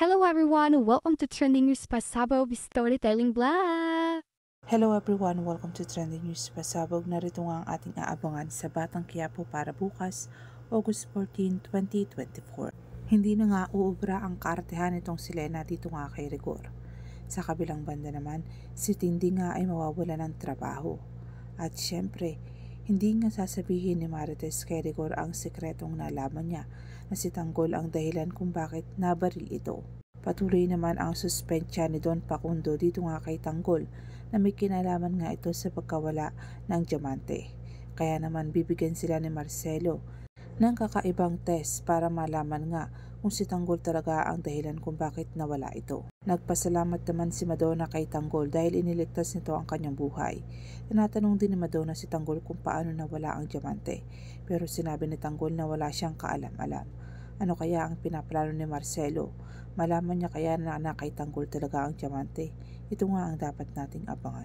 Hello everyone, welcome to Trending News Pasabog Storytelling Blog! Hello everyone, welcome to Trending News Pasabog. Narito nga ang ating aabangan sa Batang Quiapo para bukas, August 14, 2024. Hindi na nga uubra ang kaartehan nitong Silena dito nga kay Rigor. Sa kabilang banda naman, si Tindi nga ay mawawala ng trabaho. At syempre, hindi nga sasabihin ni Marites kay ang sekretong nalaman niya na si Tanggol ang dahilan kung bakit nabaril ito. Patuloy naman ang suspensya ni Don Pacundo dito nga kay Tanggol na may kinalaman nga ito sa pagkawala ng diamante. Kaya naman bibigyan sila ni Marcelo ng kakaibang test para malaman nga kung si Tanggol talaga ang dahilan kung bakit nawala ito. Nagpasalamat naman si Madonna kay Tanggol dahil iniligtas nito ang kanyang buhay. Tinatanong din ni Madonna si Tanggol kung paano nawala ang diamante. Pero sinabi ni Tanggol na wala siyang kaalam-alam. Ano kaya ang pinaplano ni Marcelo? Malaman niya kaya na anak kay Tanggol talaga ang diamante? Ito nga ang dapat nating abangan.